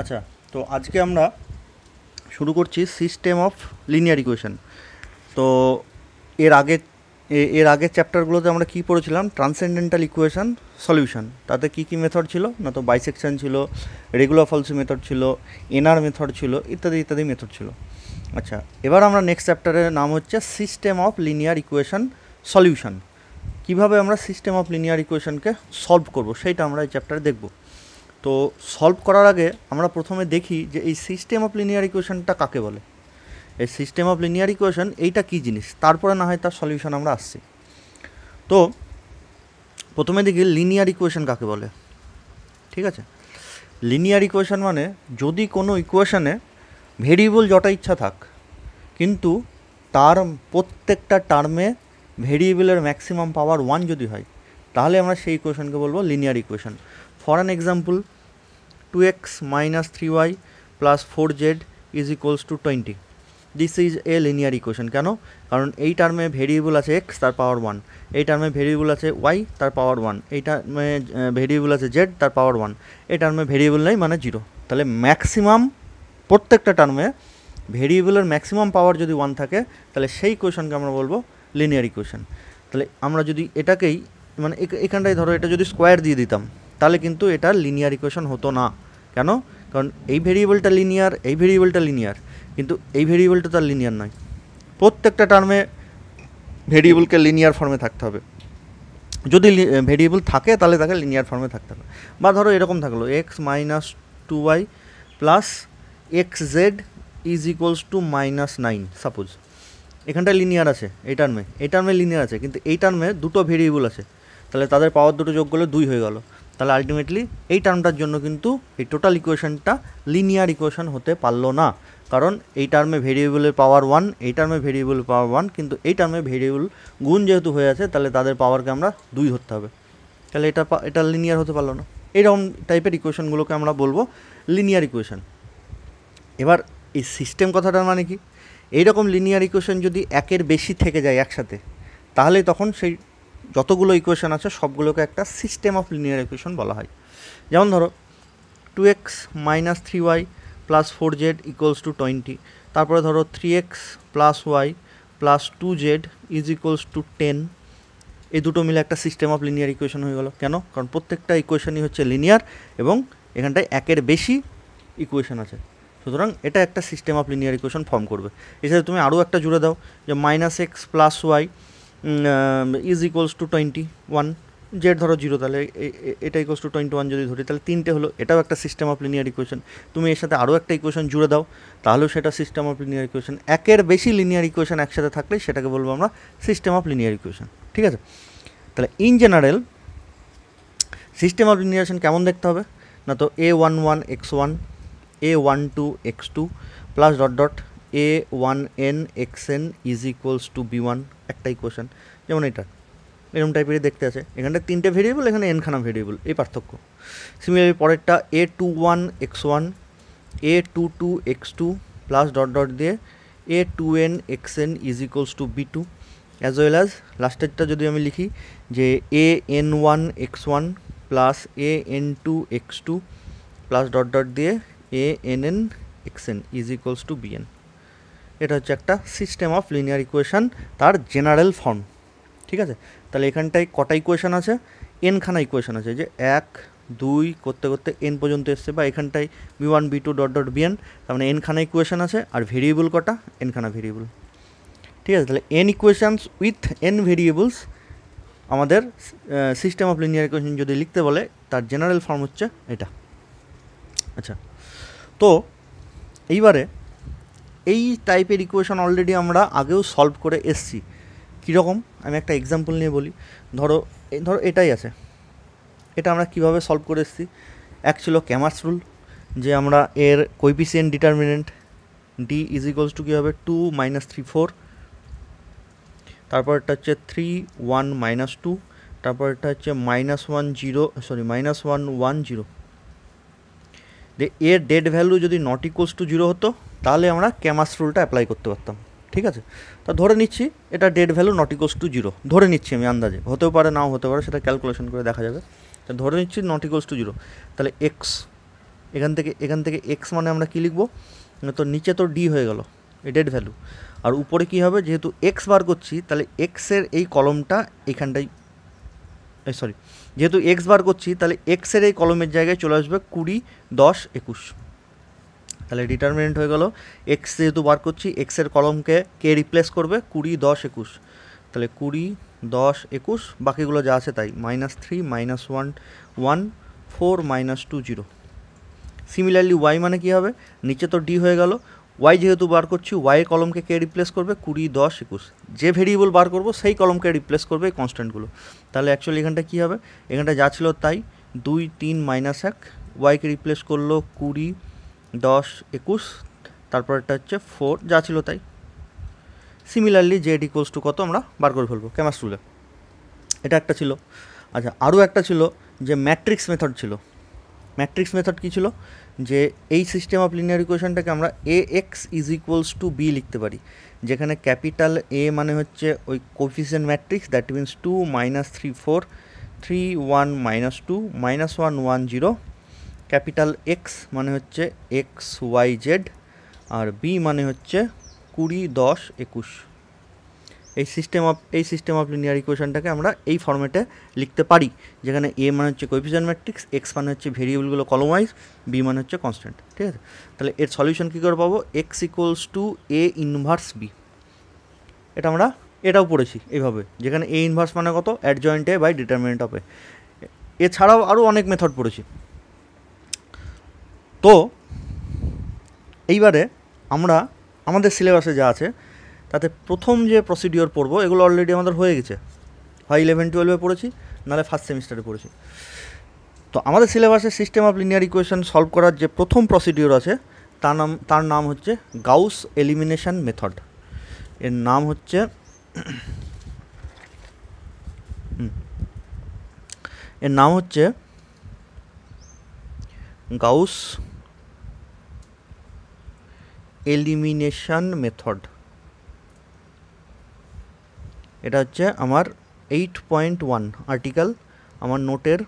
আচ্ছা তো আজকে আমরা শুরু করছি সিস্টেম অফ লিনিয়ার ইকুয়েশন তো এর আগে এর আগের চ্যাপ্টারগুলোতে আমরা কি পড়েছিলাম ট্রান্সেন্ডেন্টাল ইকুয়েশন সলিউশন তাতে কি কি মেথড ছিল না তো বাইসেকশন ছিল রেগুলার ফলসি মেথড ছিল এনআর মেথড ছিল ইত্যাদি ইত্যাদি মেথড ছিল আচ্ছা এবার আমরা নেক্সট চ্যাপ্টারের নাম হচ্ছে system of linear equation solution কিভাবে আমরা সিস্টেম অফ লিনিয়ার ইকুয়েশনকে সলভ করব সেইটা আমরা এই চ্যাপ্টারে দেখব তো সলভ করার আগে আমরা প্রথমে দেখি যে এই সিস্টেম অফ লিনিয়ার ইকুয়েশনটা কাকে বলে এই সিস্টেম অফ লিনিয়ার ইকুয়েশন এইটা কী জিনিস তারপরে না হয় তার সলিউশন আমরা আসছি তো প্রথমে দেখি লিনিয়ার ইকুয়েশন কাকে বলে ঠিক আছে লিনিয়ার ইকুয়েশন মানে যদি কোনো ইকুয়েশনে ভেরিয়েবল যটা ইচ্ছা থাক কিন্তু তার প্রত্যেকটা টার্মে ভেরিয়েবলের ম্যাক্সিমাম পাওয়ার ওয়ান যদি হয় তাহলে আমরা সেই ইকুয়েশনকে বলবো linear equation example For an example, 2x minus 3y plus 4z is equals to twenty this is a linear equation কেন কারণ এই টার্মে ভেরিয়েবল আছে এক্স তার পাওয়ার ওয়ান এই টার্মে ভেরিয়েবল আছে ওয়াই তার পাওয়ার ওয়ান এই টার্মে ভেরিয়েবল আছে জেড তার পাওয়ার ওয়ান এই টার্মে ভেরিয়েবল নেই মানে জিরো তাহলে ম্যাক্সিমাম প্রত্যেকটা টার্মে ভেরিয়েবলের ম্যাক্সিমাম পাওয়ার যদি ওয়ান থাকে তাহলে সেই ইকুয়েশনকে আমরা বলবো লিনিয়ার ইকুয়েশন তাহলে আমরা যদি এটাকেই মানে এখানটায় ধরো এটা যদি স্কোয়ার দিয়ে দিতাম তাহলে কিন্তু এটা লিনিয়ার ইকুয়েশন হতো না কেন কারণ এই ভেরিয়েবলটা লিনিয়ার এই ভেরিয়েবলটা লিনিয়ার কিন্তু এই ভেরিয়েবলটা তার লিনিয়ার নয় প্রত্যেকটা টার্মে ভেরিয়েবলকে লিনিয়ার ফর্মে থাকতে হবে যদি ভেরিয়েবল থাকে তাহলে তাকে লিনিয়ার ফর্মে থাকতে হবে বা ধরো এরকম থাকলো x minus two y plus x z is equals to minus nine suppose এখানটা লিনিয়ার আছে এই টার্মে এই টার্মে লিনিয়ার আছে কিন্তু এই টার্মে দুটো ভেরিয়েবল আছে তাহলে তাদের পাওয়ার দুটো যোগ করলে দুই হয়ে গেল তাহলে আলটিমেটলি এই টার্মটার জন্য কিন্তু এই টোটাল ইকুয়েশনটা লিনিয়ার ইকুয়েশন হতে পারলো না কারণ এই টার্মে ভেরিয়েবলের পাওয়ার ওয়ান এই টার্মে ভেরিয়েবলের পাওয়ার ওয়ান কিন্তু এই টার্মে ভেরিয়েবল গুণ যেহেতু হয়ে আছে তাহলে তাদের পাওয়ারকে আমরা দুই ধরতে হবে তাহলে এটা এটা লিনিয়ার হতে পারলো না এইরকম টাইপের ইকুয়েশনগুলোকে আমরা বলবো লিনিয়ার ইকুয়েশন এবার এই সিস্টেম কথাটার মানে কি এইরকম লিনিয়ার ইকুয়েশন যদি একের বেশি থেকে যায় একসাথে তাহলে তখন সেই যতগুলো ইকুয়েশন আছে সবগুলোকে একটা সিস্টেম অফ লিনিয়ার ইকুয়েশন বলা হয় যেমন ধরো two x minus three y plus four z equals to twenty তারপরে ধরো three x plus y plus two z is equals to ten এই দুটো মিলে একটা সিস্টেম অফ লিনিয়ার ইকুয়েশন হয়ে গেল কেন কারণ প্রত্যেকটা ইকুয়েশনই হচ্ছে লিনিয়ার এবং এখানটায় একের বেশি ইকুয়েশন আছে সুতরাং এটা একটা system of linear equation form করবে এছাড়া তুমি আরও একটা জুড়ে দাও যে minus x plus y is equals to twenty one z ধরো জিরো তাহলে এটা ইকোয়াস টু টোয়েন্টি ওয়ান যদি ধরি তাহলে তিনটে হলো এটাও একটা সিস্টেম অফ লিনিয়ার ইকুয়েশন তুমি এর সাথে আরও একটা ইকুয়েশন জুড়ে দাও তাহলেও সেটা সিস্টেম অফ লিনিয়ার ইকুয়েশন একের বেশি লিনিয়ার ইকুয়েশন একসাথে থাকলে সেটাকে বলবো আমরা সিস্টেম অফ লিনিয়ার ইকুয়েশন ঠিক আছে তাহলে in general system of linear equation কেমন দেখতে হবে না তো a one one x one a one two x two plus dot dot a one n x n is equals to b one একটাই equation যেমন এটা এরকম টাইপেরই দেখতে আছে এখানটা তিনটে ভেরিয়েবল এখানে এনখানা ভেরিয়েবল এই পার্থক্য সিমিলারলি পরেরটা a two one x one a two two x two plus dot dot দিয়ে a two n x n is equals to b two as well as লাস্টেরটা যদি আমি লিখি যে a n one x one plus a n two x two plus dot dot দিয়ে a n n x n is equals to b n এটা হচ্ছে একটা system of linear equation তার জেনারেল ফর্ম ঠিক আছে তাহলে এখানটায় কটা ইকুয়েশান আছে এনখানা ইকুয়েশান আছে যে এক দুই করতে করতে এন পর্যন্ত এসছে বা এখানটায় b one b two dot dot b n তার মানে এনখানা ইকুয়েশান আছে আর ভেরিয়েবল কটা এনখানা ভেরিয়েবল ঠিক আছে তাহলে n equations with n variables আমাদের সিস্টেম অফ লিনিয়ার ইকুয়েশন যদি লিখতে বলে তার জেনারেল ফর্ম হচ্ছে এটা আচ্ছা তো এইবারে এই টাইপের ইকুয়েশন অলরেডি আমরা আগেও সলভ করে এসছি কীরকম আমি একটা এক্সাম্পল নিয়ে বলি ধরো ধরো এটাই আছে এটা আমরা কিভাবে সলভ করে এসছি এক ছিল ক্যামার্স রুল যে আমরা এর coefficient determinant D is equals to কী হবে টু মাইনাস থ্রি ফোর তারপর এটা হচ্ছে থ্রি ওয়ান মাইনাস টু তারপর এটা হচ্ছে minus one zero sorry minus one one zero যে এর ডেড ভ্যালু যদি নট ইকোয়াস টু জিরো হতো তাহলে আমরা ক্যামাস রুলটা অ্যাপ্লাই করতে পারতাম ঠিক আছে তা ধরে নিচ্ছি এটা det value not equals to zero ধরে নিচ্ছি আমি আন্দাজে হতেও পারে নাও হতে পারে সেটা ক্যালকুলেশন করে দেখা যাবে তা ধরে নিচ্ছি নট ইকোয়াস টু জিরো তাহলে এক্স এখান থেকে এখান থেকে এক্স মানে আমরা কী লিখবো মানে তো নিচে তো ডি হয়ে গেল ডেড ভ্যালু আর উপরে কী হবে যেহেতু এক্স বার করছি তাহলে এক্সের এই কলমটা এখানটাই সরি যেহেতু এক্স বার করছি তাহলে এক্সের এই কলমের জায়গায় চলে আসবে কুড়ি দশ একুশ তাহলে ডিটারমিনেন্ট হয়ে গেল এক্স যেহেতু বার করছি এক্সের কলমকে কে রিপ্লেস করবে কুড়ি দশ একুশ তাহলে কুড়ি দশ একুশ বাকিগুলো যা আছে তাই minus three minus one one four minus two zero similarly y মানে কী হবে নিচে তো ডি হয়ে গেল ওয়াই যেহেতু বার করছি ওয়াই কলমকে কে রিপ্লেস করবে কুড়ি দশ একুশ যে ভেরিয়েবল বার করব সেই কলমকে রিপ্লেস করবে এই কনস্ট্যান্টগুলো তাহলে অ্যাকচুয়ালি এখানটা কী হবে এখানটা যা ছিল তাই দুই তিন মাইনাস এক ওয়াইকে রিপ্লেস করলো কুড়ি দশ একুশ তারপর এটা হচ্ছে ফোর যা ছিল তাই সিমিলারলি জেড ইকোয়ালস টু কত আমরা বার করে ফেলবো ক্যামাস্টুলে টুলে এটা একটা ছিল আচ্ছা আরও একটা ছিল যে ম্যাট্রিক্স মেথড ছিল ম্যাট্রিক্স মেথড কী ছিল যে এই সিস্টেম অফ লিনিয়ার ইকুয়েশনটাকে আমরা A X is equals to B লিখতে পারি যেখানে ক্যাপিটাল এ মানে হচ্ছে ওই coefficient matrix that means two minus three four three one minus two minus one one zero capital X মানে হচ্ছে এক্স ওয়াই জেড আর বি মানে হচ্ছে কুড়ি দশ একুশ এই সিস্টেম অফ এই সিস্টেম অফ লিনিয়ার ইকুয়েশনটাকে আমরা এই ফর্মেটে লিখতে পারি যেখানে এ মানে হচ্ছে কোয়েফিশিয়েন্ট ম্যাট্রিক্স এক্স মানে হচ্ছে ভেরিয়েবলগুলো কলমাইজ বি মানে হচ্ছে কনস্ট্যান্ট ঠিক আছে তাহলে এর সলিউশন কী করে পাবো X equals to A inverse B এটা আমরা এটাও পড়েছি এইভাবে যেখানে এ ইনভার্স মানে কত adjoint A by determinant of A এছাড়াও আরও অনেক মেথড পড়েছি তো এইবারে আমরা আমাদের সিলেবাসে যা আছে তাতে প্রথম যে প্রসিডিওর পড়বো এগুলো অলরেডি আমাদের হয়ে গেছে হয় ইলেভেন টুয়েলভে পড়েছি নাহলে ফার্স্ট সেমিস্টারে পড়েছি তো আমাদের সিলেবাসে system of linear equation solve করার যে প্রথম প্রসিডিওর আছে তার নাম তার নাম হচ্ছে গাউস এলিমিনেশন মেথড এর নাম হচ্ছে এর নাম হচ্ছে গাউস এলিমিনেশন মেথড এটা হচ্ছে আমার এইট পয়েন্ট ওয়ান আর্টিকেল আমার নোটের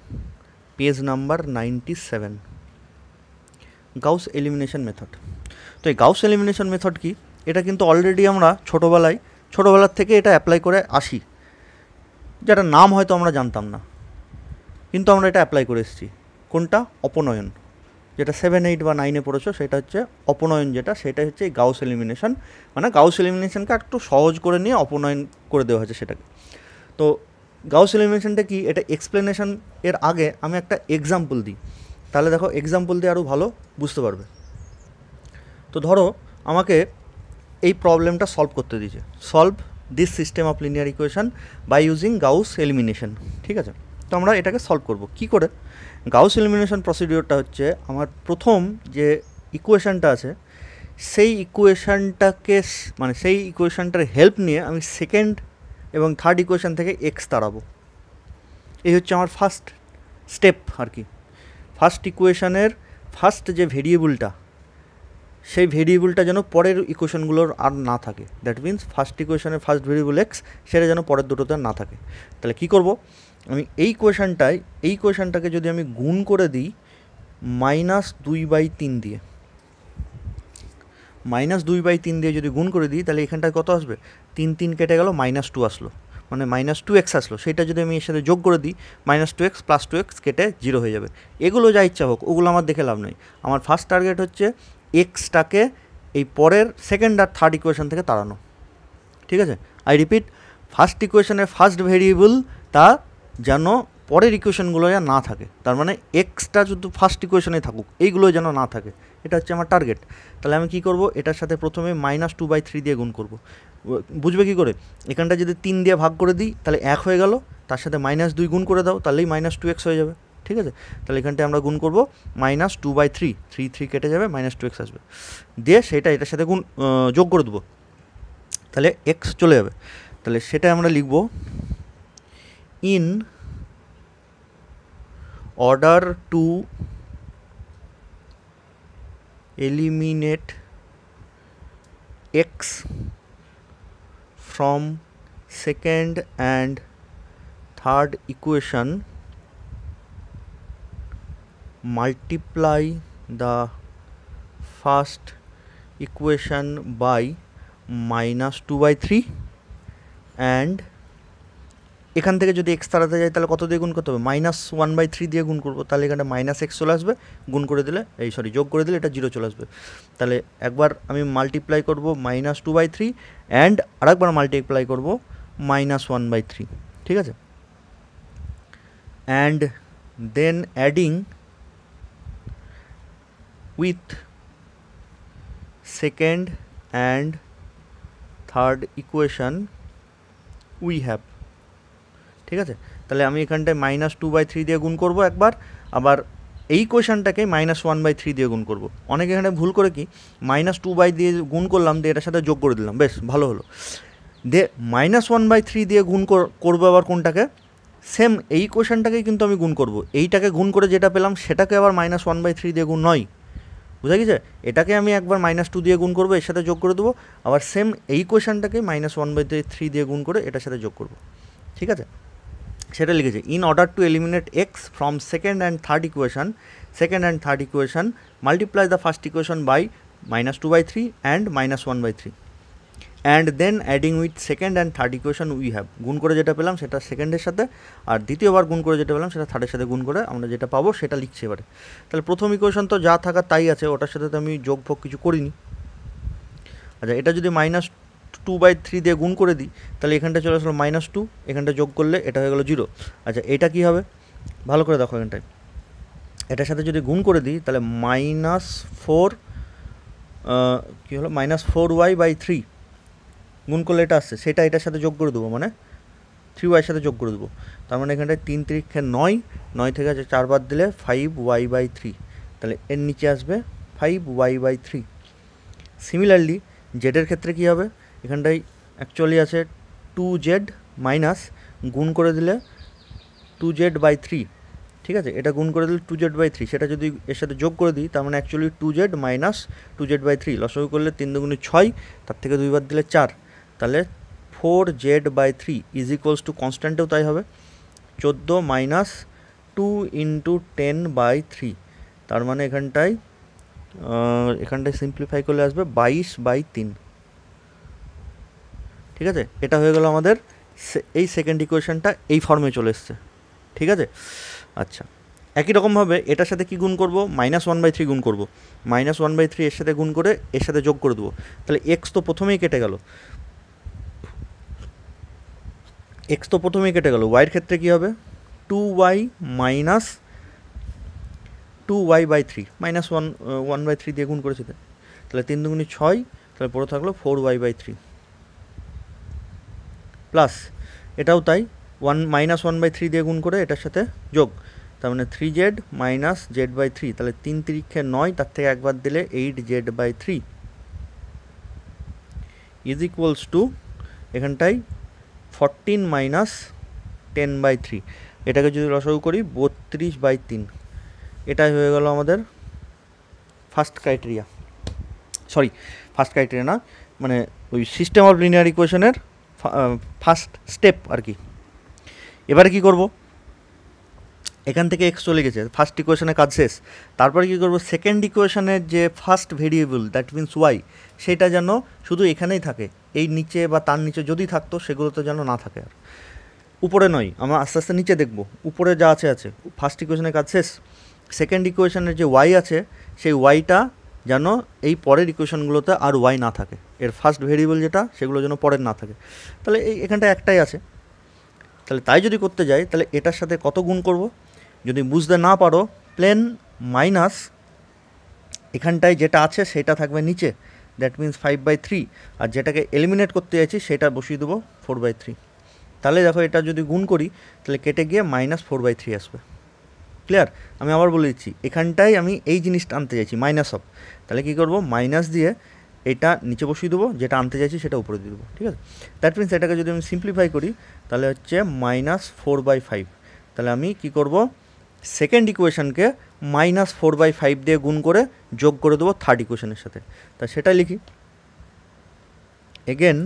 page number ninety seven Gauss elimination method তো এই গাউস এলিমিনেশন মেথড কি এটা কিন্তু অলরেডি আমরা ছোটোবেলায় ছোটোবেলার থেকে এটা অ্যাপ্লাই করে আসি যেটা নাম হয়তো আমরা জানতাম না কিন্তু আমরা এটা অ্যাপ্লাই করে এসেছি কোনটা অপনয়ন যেটা সেভেন এইট বা নাইনে পড়েছো সেটা হচ্ছে অপনয়ন যেটা সেটা হচ্ছে এই গাউস এলিমিনেশন মানে গাউস এলিমিনেশনকে একটু সহজ করে নিয়ে অপনয়ন করে দেওয়া হয়েছে সেটাকে তো গাউস এলিমিনেশনটা কি এটা এক্সপ্লেনেশন এর আগে আমি একটা এক্সাম্পল দিই তাহলে দেখো এক্সাম্পল দিয়ে আরও ভালো বুঝতে পারবে তো ধরো আমাকে এই প্রবলেমটা সলভ করতে দিয়েছে solve this system of linear equation by using Gauss elimination ঠিক আছে তো আমরা এটাকে সলভ করব কি করে গাউস ইলিমিনেশন প্রসিডিওরটা হচ্ছে আমার প্রথম যে ইকুয়েশানটা আছে সেই ইকুয়েশানটাকে মানে সেই ইকুয়েশানটার হেল্প নিয়ে আমি সেকেন্ড এবং থার্ড ইকুয়েশান থেকে এক্স তাড়াবো এই হচ্ছে আমার ফার্স্ট স্টেপ আর কি ফার্স্ট ইকুয়েশানের ফার্স্ট যে ভেরিয়েবলটা সেই ভেরিয়েবলটা যেন পরের ইকুয়েশানগুলোর আর না থাকে দ্যাট মিন্স ফার্স্ট ইকুয়েশনের ফার্স্ট ভেরিয়েবল এক্স সেটা যেন পরের দুটোতে না থাকে তাহলে কী করবো আমি এই কোয়েশানটায় এই কোয়েশানটাকে যদি আমি গুণ করে দিই মাইনাস দুই বাই তিন দিয়ে মাইনাস দুই বাই তিন দিয়ে যদি গুণ করে দিই তাহলে এখানটায় কত আসবে তিন তিন কেটে গেল মাইনাস টু আসলো মানে মাইনাস টু এক্স আসলো সেটা যদি আমি এর সাথে যোগ করে দিই minus two X plus two X কেটে জিরো হয়ে যাবে এগুলো যা ইচ্ছা হোক ওগুলো আমার দেখে লাভ নেই আমার ফার্স্ট টার্গেট হচ্ছে এক্সটাকে এই পরের সেকেন্ড আর থার্ড ইকুয়েশান থেকে তাড়ানো ঠিক আছে আই রিপিট ফার্স্ট ইকুয়েশানের ফার্স্ট ভেরিয়েবল তা যেন পরের ইকুয়েশনগুলো যেন না থাকে তার মানে এক্সটা যদি ফার্স্ট ইকুয়েশনে থাকুক এইগুলো যেন না থাকে এটা হচ্ছে আমার টার্গেট তাহলে আমি কি করব এটার সাথে প্রথমে মাইনাস টু বাই থ্রি দিয়ে গুণ করব বুঝবে কি করে এখানটা যদি তিন দিয়ে ভাগ করে দিই তাহলে এক হয়ে গেল তার সাথে মাইনাস দুই গুণ করে দাও তাহলেই মাইনাস টু এক্স হয়ে যাবে ঠিক আছে তাহলে এখানটায় আমরা গুণ করব minus two by three three three কেটে যাবে মাইনাস টু এক্স আসবে দিয়ে সেটা এটার সাথে গুণ যোগ করে দেবো তাহলে এক্স চলে যাবে তাহলে সেটা আমরা লিখবো in order to eliminate x from second and third equation multiply the first equation by minus 2 by 3 and এখান থেকে যদি এক্স তাড়াতে যাই তাহলে কত দিয়ে গুণ করতে হবে মাইনাস ওয়ান বাই থ্রি দিয়ে গুণ করবো তাহলে এখানে মাইনাস এক্স চলে আসবে গুণ করে দিলে এই সরি যোগ করে দিলে এটা জিরো চলে আসবে তাহলে একবার আমি মাল্টিপ্লাই করব minus two by three and আরেকবার মাল্টিপ্লাই করব মাইনাস ওয়ান বাই থ্রি ঠিক আছে and then adding with second and third equation we have ঠিক আছে তাহলে আমি এখানটায় মাইনাস টু বাই থ্রি দিয়ে গুণ করব একবার আবার এই কোয়েশানটাকে মাইনাস ওয়ান বাই থ্রি দিয়ে গুণ করবো অনেকে এখানে ভুল করে কি মাইনাস টু বাই দিয়ে গুণ করলাম দিয়ে এটার সাথে যোগ করে দিলাম বেশ ভালো হলো দিয়ে মাইনাস ওয়ান বাই থ্রি দিয়ে গুণ করবো আবার কোনটাকে সেম এই কোয়েশানটাকেই কিন্তু আমি গুণ করব এইটাকে গুণ করে যেটা পেলাম সেটাকে আবার মাইনাস ওয়ান বাই থ্রি দিয়ে গুণ নয় বুঝা গেছে এটাকে আমি একবার মাইনাস টু দিয়ে গুণ করবো এর সাথে যোগ করে দেবো আবার সেম এই কোয়েশানটাকে মাইনাস ওয়ান বাই থ্রি দিয়ে গুণ করে এটার সাথে যোগ করবো ঠিক আছে সেটা লিখেছে in order to eliminate X from second and third equation second and third equation multiply the first equation by minus two by three and minus one by three and then adding with second and third equation we have গুণ করে যেটা পেলাম সেটা সেকেন্ডের সাথে আর দ্বিতীয়বার গুণ করে যেটা পেলাম সেটা থার্ডের সাথে গুণ করে আমরা যেটা পাবো সেটা লিখছি এবারে তাহলে প্রথম ইকুয়েশন তো যা থাকা তাই আছে ওটার সাথে তো আমি যোগ ফোগ কিছু করিনি আচ্ছা এটা যদি মাইনাস টু বাই থ্রি দিয়ে গুণ করে দিই তাহলে এখানটা চলে আসলো মাইনাস টু এখানটা যোগ করলে এটা হয়ে গেলো জিরো আচ্ছা এটা কি হবে ভালো করে দেখো এখানটায় এটার সাথে যদি গুণ করে দিই তাহলে মাইনাস ফোর কী হলো minus four Y by three গুণ করলে এটা আসছে সেটা এটার সাথে যোগ করে দেবো মানে থ্রি ওয়াইয়ের সাথে যোগ করে দেবো তার মানে এখানটায় তিন তিরিক্ষে নয় নয় থেকে আছে চার বাদ দিলে ফাইভ ওয়াই বাই থ্রি তাহলে এর নিচে আসবে five Y by three similarly জেডের ক্ষেত্রে কী হবে এখানটাই অ্যাকচুয়ালি আছে টু জেড মাইনাস গুণ করে দিলে টু জেড বাই থ্রি ঠিক আছে এটা গুণ করে দিলে টু জেড বাই থ্রি সেটা যদি এর সাথে যোগ করে দিই তার মানে actually two Z minus two Z by three লসগু করলে তিন দুগুণে ছয় তার থেকে দুইবার দিলে চার তাহলে four Z by three is equals to কনস্ট্যান্টেও তাই হবে চোদ্দো minus two into ten by three তার মানে এখানটায় এখানটায় সিম্পলিফাই করলে আসবে বাইশ বাই তিন ঠিক আছে এটা হয়ে গেল আমাদের এই সেকেন্ড ইকুয়েশনটা এই ফর্মে চলে এসছে ঠিক আছে আচ্ছা একই রকমভাবে এটার সাথে কি গুণ করব মাইনাস ওয়ান বাই থ্রি গুণ করব মাইনাস ওয়ান বাই থ্রি এর সাথে গুণ করে এর সাথে যোগ করে দেবো তাহলে এক্স তো প্রথমেই কেটে গেল এক্স তো প্রথমেই কেটে গেল ওয়াইয়ের ক্ষেত্রে কী হবে two Y minus two Y by three minus one one by three দিয়ে গুণ করেছে তাহলে তিন দুগুণি ছয় তাহলে পড়ে থাকলো four Y by three plus এটাও তাই one minus one by three দিয়ে গুণ করে এটার সাথে যোগ তার মানে three Z minus Z by three তাহলে তিন তিরিক্ষে নয় তার থেকে একবার দিলে eight Z by three is equals to এখানটাই fourteen minus ten by three এটাকে যদি রসগু করি বত্রিশ বাই তিন এটাই হয়ে গেল আমাদের first criteria sorry first criteria না মানে ওই সিস্টেম অফ লিনিয়ার ইকুয়েশনের ফার্স্ট স্টেপ আর কি এবারে কি করব এখান থেকে এক্স চলে গেছে ফার্স্ট ইকুয়েশনে কাজ শেষ তারপরে কী করবো সেকেন্ড ইকুয়েশনের যে first variable that means Y সেটা যেন শুধু এখানেই থাকে এই নিচে বা তার নিচে যদি থাকতো সেগুলো তো যেন না থাকে আর উপরে নয় আমরা আস্তে আস্তে নিচে দেখব উপরে যা আছে আছে ফার্স্ট ইকুয়েশনের কাজ শেষ সেকেন্ড ইকুয়েশনের যে ওয়াই আছে সেই ওয়াইটা যেন এই পরের ইকুয়েশনগুলোতে আর ওয়াই না থাকে এর ফার্স্ট ভেরিয়েবল যেটা সেগুলো যেন পরের না থাকে তাহলে এই এখানটা একটাই আছে তাহলে তাই যদি করতে যাই তাহলে এটার সাথে কত গুণ করব যদি বুঝতে না পারো প্লেন মাইনাস এখানটায় যেটা আছে সেটা থাকবে নিচে that means five by three আর যেটাকে এলিমিনেট করতে চাইছি সেটা বসিয়ে দেবো ফোর বাই থ্রি তাহলে দেখো এটা যদি গুণ করি তাহলে কেটে গিয়ে মাইনাস ফোর বাই থ্রি আসবে ক্লিয়ার আমি আবার বলে দিচ্ছি এখানটাই আমি এই জিনিসটা আনতে চাইছি মাইনাস অফ তাহলে কী করব মাইনাস দিয়ে এটা নিচে বসিয়ে দেবো যেটা আনতে চাইছি সেটা উপরে দিয়ে দেবো ঠিক আছে দ্যাট মিনস এটাকে যদি আমি সিম্পলিফাই করি তাহলে হচ্ছে মাইনাস ফোর বাই ফাইভ তাহলে আমি কি করব সেকেন্ড ইকুয়েশনকে মাইনাস ফোর বাই ফাইভ দিয়ে গুণ করে যোগ করে দেবো থার্ড ইকুয়েশনের সাথে তা সেটাই লিখি এগেন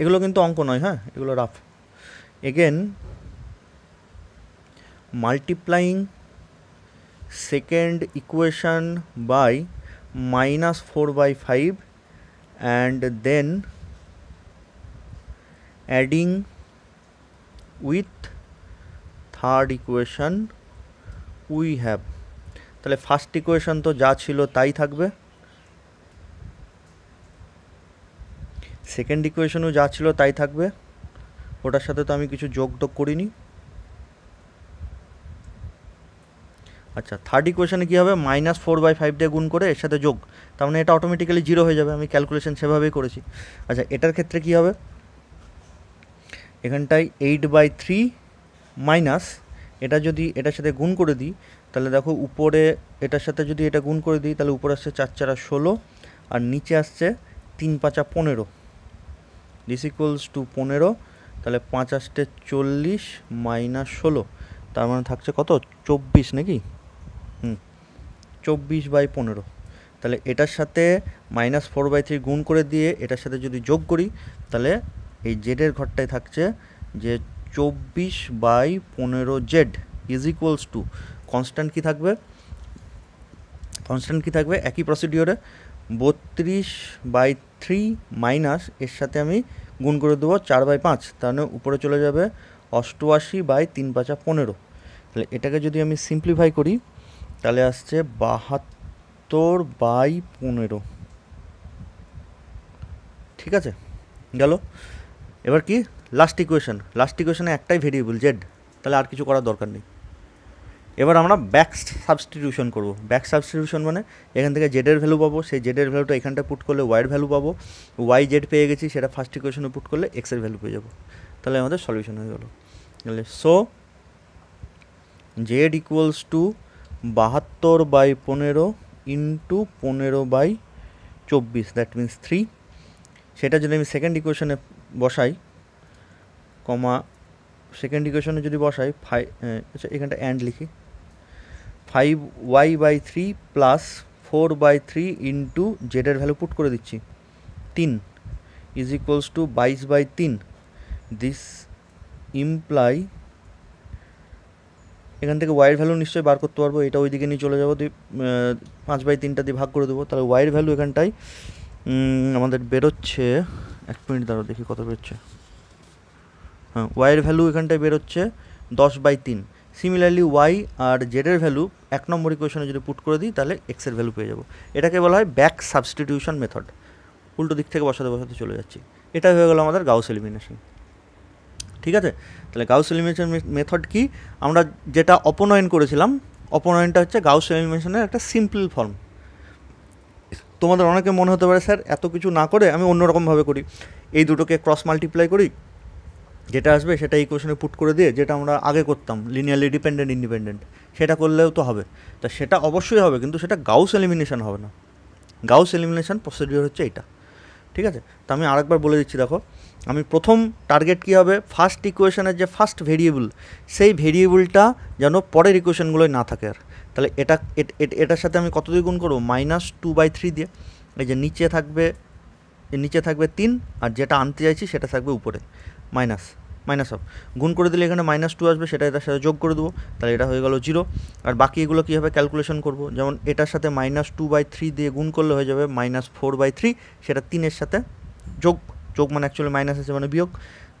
এগুলো কিন্তু অঙ্ক নয় হ্যাঁ এগুলো rough again multiplying second equation by minus 4 by 5 and then adding with third equation we have তাহলে ফার্স্ট ইকুয়েশন তো যা ছিল তাই থাকবে সেকেন্ড ইকুয়েশনও যা ছিল তাই থাকবে ওটার সাথে তো আমি কিছু যোগ টোগ করিনি আচ্ছা থার্ড ইকুয়েশানে কী হবে মাইনাস ফোর বাই ফাইভ দিয়ে গুণ করে এর সাথে যোগ তার মানে এটা অটোমেটিক্যালি জিরো হয়ে যাবে আমি ক্যালকুলেশন সেভাবেই করেছি আচ্ছা এটার ক্ষেত্রে কী হবে এখানটায় এইট বাই থ্রি মাইনাস এটা যদি এটার সাথে গুণ করে দিই তাহলে দেখো উপরে এটার সাথে যদি এটা গুণ করে দিই তাহলে উপরে আসছে চার চারা ষোলো আর নিচে আসছে তিন পাঁচা পনেরো দিস ইকুয়ালস টু পনেরো তাহলে পাঁচ আসতে চল্লিশ মাইনাস ষোলো তার মানে থাকছে কত চব্বিশ নাকি চব্বিশ বাই পনেরো তাহলে এটার সাথে মাইনাস ফোর বাই থ্রি গুণ করে দিয়ে এটার সাথে যদি যোগ করি তাহলে এই জেডের ঘরটায় থাকছে যে চব্বিশ বাই পনেরো Z is equals to constant কী থাকবে কনস্ট্যান্ট কী থাকবে একই প্রসিডিওরে বত্রিশ বাই থ্রি মাইনাস এর সাথে আমি গুণ করে দেবো চার বাই পাঁচ তাহলে উপরে চলে যাবে অষ্টআশি বাই তিন পাঁচা পনেরো তাহলে এটাকে যদি আমি সিম্পলিফাই করি তাহলে আসছে বাহাত্তর বাই পনেরো ঠিক আছে গেল এবার কি লাস্ট ইকুয়েশন লাস্ট ইকুয়েশনে একটাই ভেরিয়েবল জেড তাহলে আর কিছু করার দরকার নেই এবার আমরা ব্যাক সাবস্টিটিউশন করবো ব্যাক সাবস্টিটিউশন মানে এখান থেকে জেডের ভ্যালু পাবো সেই জেডের ভ্যালুটা এখানটা পুট করলে ওয়াইয়ের ভ্যালু পাবো ওয়াই জেড পেয়ে গেছি সেটা ফার্স্ট ইকুয়েশনে পুট করলে এক্সের ভ্যালু পেয়ে যাবো তাহলে আমাদের সলিউশন হয়ে গেল তাহলে সো জেড ইকুয়ালস টু বাহাত্তর বাই পনেরো ইন্টু পনেরো বাই চব্বিশ দ্যাট মিন্স থ্রি সেটা যদি আমি সেকেন্ড ইকুয়েশনে বসাই কমা সেকেন্ড ইকুয়েশনে যদি বসাই ফাই আচ্ছা এখানটা অ্যান্ড লিখি five Y by three plus four by three into জেডের ভ্যালু পুট করে দিচ্ছি তিন ইজ ইকুয়ালস টু বাইশ বাই তিন দিস ইমপ্লাই এখান থেকে ওয়াইয়ের ভ্যালু নিশ্চয়ই বার করতে পারবো এটা ওইদিকে নিয়ে চলে যাবো দুই পাঁচ বাই তিনটা দিয়ে ভাগ করে দেবো তাহলে ওয়াইয়ের ভ্যালু এখানটায় আমাদের বেরোচ্ছে এক মিনিট দাঁড়ো দেখি কত বেরোচ্ছে হ্যাঁ ওয়াইয়ের ভ্যালু এখানটায় বেরোচ্ছে দশ বাই তিন সিমিলারলি ওয়াই আর জেডের ভ্যালু এক নম্বর ইকুয়েশনে যদি পুট করে দিই তাহলে এক্সের ভ্যালু পেয়ে যাবো এটাকে বলা হয় ব্যাক সাবস্টিটিউশন মেথড উল্টো দিক থেকে বসাতে বসাতে চলে যাচ্ছি এটা হয়ে গেলো আমাদের গাউস এলিমিনেশন ঠিক আছে তাহলে গাউস এলিমিনেশন মেথড কি আমরা যেটা অপনয়ন করেছিলাম অপনয়নটা হচ্ছে গাউস এলিমিনেশনের একটা সিম্পল ফর্ম তোমাদের অনেকে মনে হতে পারে স্যার এত কিছু না করে আমি অন্যরকমভাবে করি এই দুটোকে ক্রস মাল্টিপ্লাই করি যেটা আসবে সেটা ইকুয়েশনে পুট করে দিয়ে যেটা আমরা আগে করতাম লিনিয়ারলি ডিপেন্ডেন্ট ইন্ডিপেন্ডেন্ট সেটা করলেও তো হবে তা সেটা অবশ্যই হবে কিন্তু সেটা গাউস এলিমিনেশন হবে না গাউস এলিমিনেশন প্রসিডিওর হচ্ছে এটা ঠিক আছে তো আমি আরেকবার বলে দিচ্ছি দেখো আমি প্রথম টার্গেট কী হবে ফার্স্ট ইকুয়েশনের যে ফার্স্ট ভেরিয়েবল সেই ভেরিয়েবলটা যেন পরের ইকুয়েশনগুলোয় না থাকে আর তাহলে এটা এটার সাথে আমি কত দিয়ে গুণ করবো মাইনাস টু বাই থ্রি দিয়ে এই যে নিচে থাকবে নিচে থাকবে তিন আর যেটা আনতে চাইছি সেটা থাকবে উপরে মাইনাস মাইনাস অফ গুণ করে দিলে এখানে মাইনাস টু আসবে সেটা এটার সাথে যোগ করে দেবো তাহলে এটা হয়ে গেল জিরো আর বাকি এগুলো কীভাবে ক্যালকুলেশন করবো যেমন এটার সাথে মাইনাস টু বাই থ্রি দিয়ে গুণ করলে হয়ে যাবে মাইনাস ফোর বাই থ্রি সেটা তিনের সাথে যোগ চোখ মানে অ্যাকচুয়ালি মাইনাস আছে মানে বিয়োগ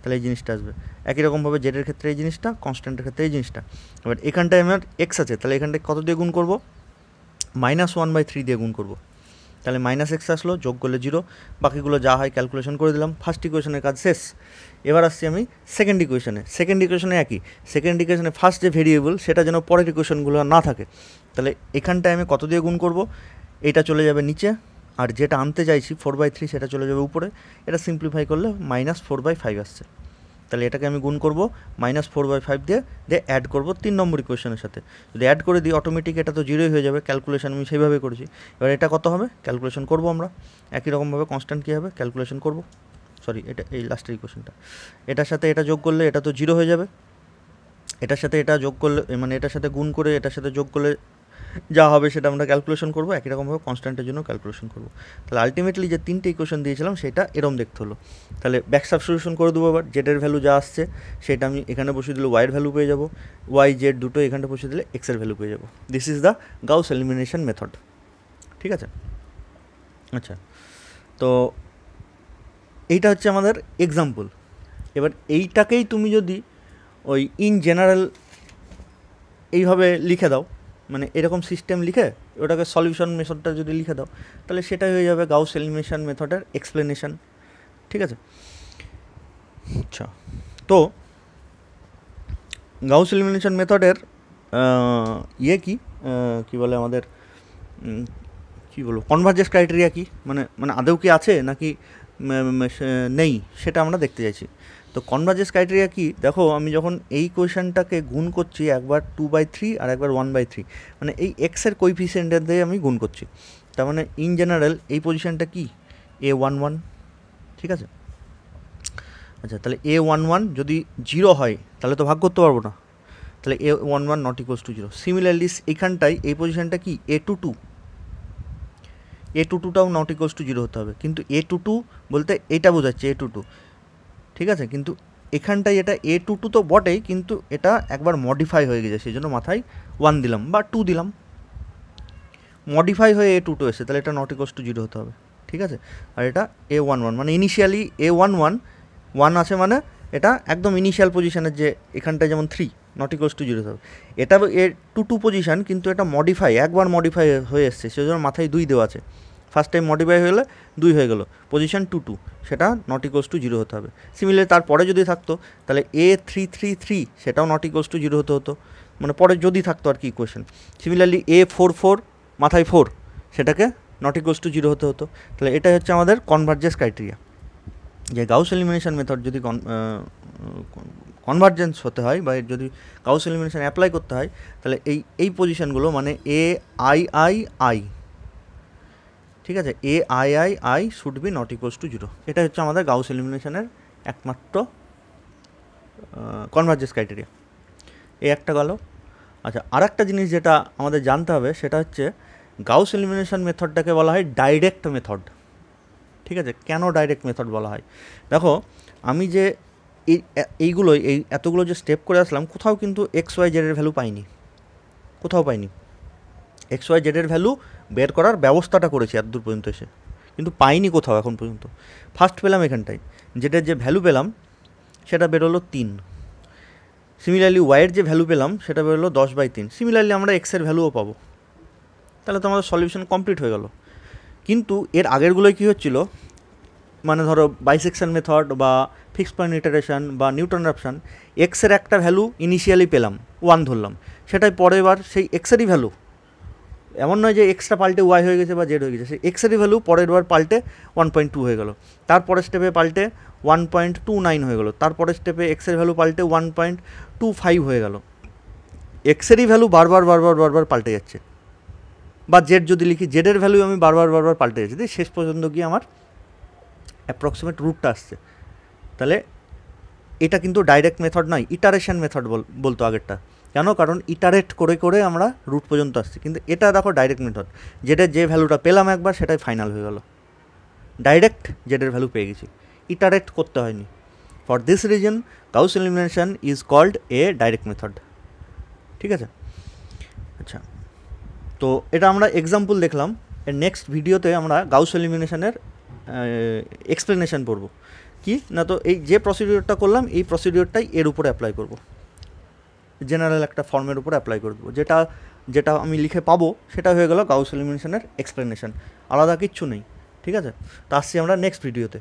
তাহলে এই জিনিসটা আসবে একই রকমভাবে জেডের ক্ষেত্রে এই জিনিসটা কনস্ট্যান্টের ক্ষেত্রে এই জিনিসটা এবার এখানটায় আমার এক্স আছে তাহলে এখানটায় কত দিয়ে গুণ করবো মাইনাস ওয়ান বাই থ্রি দিয়ে গুণ করবো তাহলে মাইনাস এক্স আসলো যোগ করলে জিরো বাকিগুলো যা হয় ক্যালকুলেশন করে দিলাম ফার্স্ট ইকুয়েশনের কাজ শেষ এবার আসছি আমি সেকেন্ড ইকুয়েশনে সেকেন্ড ইকুয়েশনে একই সেকেন্ড ইকুয়েশনে ফার্স্ট যে ভেরিয়েবল সেটা যেন পরের ইকুয়েশনগুলো না থাকে তাহলে এখানটায় আমি কত দিয়ে গুণ করব এটা চলে যাবে নিচে আর যেটা আনতে চাইছি ফোর বাই থ্রি সেটা চলে যাবে উপরে এটা সিম্পলিফাই করলে মাইনাস ফোর বাই ফাইভ আসছে তাহলে এটাকে আমি গুণ করব মাইনাস ফোর বাই ফাইভ দিয়ে দিয়ে অ্যাড করবো তিন নম্বর ইকুয়েশনের সাথে যদি অ্যাড করে দিই অটোমেটিক এটা তো জিরোই হয়ে যাবে ক্যালকুলেশন আমি সেইভাবে করেছি এবার এটা কত হবে ক্যালকুলেশন করব আমরা একই রকমভাবে কনস্ট্যান্ট কী হবে ক্যালকুলেশন করব সরি এটা এই লাস্টের ইকুয়েশনটা এটার সাথে এটা যোগ করলে এটা তো জিরো হয়ে যাবে এটার সাথে এটা যোগ করলে মানে এটার সাথে গুণ করে এটার সাথে যোগ করলে যা হবে সেটা আমরা ক্যালকুলেশন করবো একই রকমভাবে কনস্ট্যান্টের জন্য ক্যালকুলেশন করবো তাহলে আলটিমেটলি যে তিনটে ইকুয়েশন দিয়েছিলাম সেটা এরম দেখতে হলো তাহলে ব্যাক সাবস্টিটিউশন করে দেবো আবার জেডের ভ্যালু যা আসছে সেটা আমি এখানে বসিয়ে দিলে ওয়াইয়ের ভ্যালু পেয়ে যাবো ওয়াই জেড দুটো এখানে বসিয়ে দিলে এক্সের ভ্যালু পেয়ে যাবো this is the Gauss elimination method ঠিক আছে আচ্ছা তো এইটা হচ্ছে আমাদের এক্সাম্পল এবার এইটাকেই তুমি যদি ওই ইন জেনারেল এইভাবে লিখে দাও মানে এরকম সিস্টেম লিখে ওটাকে সলিউশন মেথডটা যদি লিখে দাও তাহলে সেটাই হয়ে যাবে গাউস এলিমিনেশন মেথডের এক্সপ্লেনেশন ঠিক আছে আচ্ছা তো গাউস এলিমিনেশন মেথডের ইয়ে কি কি বলে আমাদের কি বলবো কনভার্জেস ক্রাইটেরিয়া কি মানে মানে আদৌ কি আছে নাকি নেই সেটা আমরা দেখতে চাইছি তো কনভার্জেন্স ক্রাইটেরিয়া কী দেখো আমি যখন এই কোয়েশনটাকে গুণ করছি একবার টু বাই থ্রি আর একবার ওয়ান বাই থ্রি মানে এই এক্সের কোইফিসিয়েন্টের দিয়ে আমি গুণ করছি তার মানে ইন জেনারেল এই পজিশানটা কি এ ওয়ান ওয়ান ঠিক আছে আচ্ছা তাহলে এ ওয়ান ওয়ান যদি জিরো হয় তাহলে তো ভাগ করতে পারবো না তাহলে A one one not equals to zero similarly এখানটাই এই পজিশানটা কি A two two A two টুটাও নট ইকোয়াস টু জিরো হতে হবে কিন্তু এ টু টু বলতে এটা বোঝাচ্ছে এ টু টু ঠিক আছে কিন্তু এখানটায় এটা এ টু টু তো বটেই কিন্তু এটা একবার মডিফাই হয়ে গেছে সেই জন্য মাথায় ওয়ান দিলাম বা টু দিলাম মডিফাই হয়ে এ টু টু এসে তাহলে এটা নট ইকোস টু জিরো হতে হবে ঠিক আছে আর এটা এ ওয়ান ওয়ান মানে initially A one one one আছে মানে এটা একদম ইনিশিয়াল পজিশানের যে এখানটায় যেমন three not equals to zero হবে এটা এ টু টু পজিশান কিন্তু এটা মডিফাই একবার মডিফাই হয়ে এসছে সেজন্য মাথায় দুই দেওয়া আছে ফার্স্ট টাইম মডিফাই গেলে দুই হয়ে গেল পজিশন টু টু সেটা নট ইকোস টু জিরো হতে হবে সিমিলার তারপরে যদি থাকতো তাহলে এ থ্রি থ্রি থ্রি সেটাও নট ইকোস টু জিরো হতে হতো মানে পরে যদি থাকতো আর কি equation similarly A four four মাথায় ফোর সেটাকে নট ইকোস টু জিরো হতে হতো তাহলে এটাই হচ্ছে আমাদের কনভার্জেন্স ক্রাইটেরিয়া যে গাউস এলিমিনেশন মেথড যদি কনভার্জেন্স হতে হয় বা যদি গাউস এলিমিনেশান অ্যাপ্লাই করতে হয় তাহলে এই এই পজিশানগুলো মানে এ আই আই আই ঠিক আছে A I I I should be not equal to zero এটা হচ্ছে আমাদের গাউস এলিমিনেশনের একমাত্র কনভার্জেস ক্রাইটেরিয়া এই একটা গেল আচ্ছা আর একটা জিনিস যেটা আমাদের জানতে হবে সেটা হচ্ছে গাউস এলিমিনেশন মেথডটাকে বলা হয় ডাইরেক্ট মেথড ঠিক আছে কেন ডাইরেক্ট মেথড বলা হয় দেখো আমি যে এই এইগুলো এই এতগুলো যে স্টেপ করে আসলাম কোথাও কিন্তু এক্স ওয়াই জেডের ভ্যালু পাইনি কোথাও পাইনি এক্স ওয়াই জেডের ভ্যালু বের করার ব্যবস্থাটা করেছি এতদূর পর্যন্ত এসে কিন্তু পাইনি কোথাও এখন পর্যন্ত ফার্স্ট পেলাম এখানটায় যেটার যে ভ্যালু পেলাম সেটা বেরোলো তিন সিমিলারলি ওয়াইয়ের যে ভ্যালু পেলাম সেটা বেরোলো দশ বাই তিন সিমিলারলি আমরা এক্সের ভ্যালুও পাবো তাহলে তো আমাদের সলিউশন কমপ্লিট হয়ে গেল কিন্তু এর আগেরগুলোয় কী হচ্ছিল মানে ধরো বাইসেকশন মেথড বা ফিক্সড পয়েন্ট ইটারেশন বা নিউটন রাপশন এক্সের একটা ভ্যালু ইনিশিয়ালি পেলাম ওয়ান ধরলাম সেটাই পরের বার সেই এক্সেরই ভ্যালু এমন নয় যে এক্সটা পাল্টে ওয়াই হয়ে গেছে বা জেড হয়ে গেছে সেই এক্সেরই ভ্যালু পরের বার পাল্টে ওয়ান পয়েন্ট টু হয়ে গেলো তারপরের স্টেপে পাল্টে ওয়ান পয়েন্ট টু নাইন হয়ে গেলো তারপরের স্টেপে এক্সের ভ্যালু পাল্টে ওয়ান পয়েন্ট টু ফাইভ হয়ে গেল এক্সেরই ভ্যালু বারবার বারবার বারবার পাল্টে যাচ্ছে বা জেড যদি লিখি জেডের ভ্যালু আমি বারবার বারবার পাল্টে যাচ্ছি শেষ পর্যন্ত গিয়ে আমার অ্যাপ্রক্সিমেট রুটটা আসছে তাহলে এটা কিন্তু ডাইরেক্ট মেথড নয় ইটারেশন মেথড বল বলতো আগেরটা কেন কারণ ইটারেট করে করে আমরা রুট পর্যন্ত আসছি কিন্তু এটা দেখো ডাইরেক্ট মেথড যেটা যে ভ্যালুটা পেলাম একবার সেটাই ফাইনাল হয়ে গেল ডাইরেক্ট জেডের ভ্যালু পেয়ে গেছি ইটারেট করতে হয়নি for this reason Gauss elimination is called a direct method ঠিক আছে আচ্ছা তো এটা আমরা এক্সাম্পল দেখলাম এর নেক্সট ভিডিওতে আমরা গাউস এলিমিনেশনের এক্সপ্লেনেশন পড়ব কি না তো এই যে প্রসিডিওরটা করলাম এই প্রসিডিওরটাই এর উপরে অ্যাপ্লাই করবো জেনারেল একটা ফর্মের উপর অ্যাপ্লাই করে দেবো যেটা যেটা আমি লিখে পাবো সেটা হয়ে গেল গাউস এলিমিনেশনের এক্সপ্লেনেশন আলাদা কিচ্ছু নেই ঠিক আছে তা আসছি আমরা নেক্সট ভিডিওতে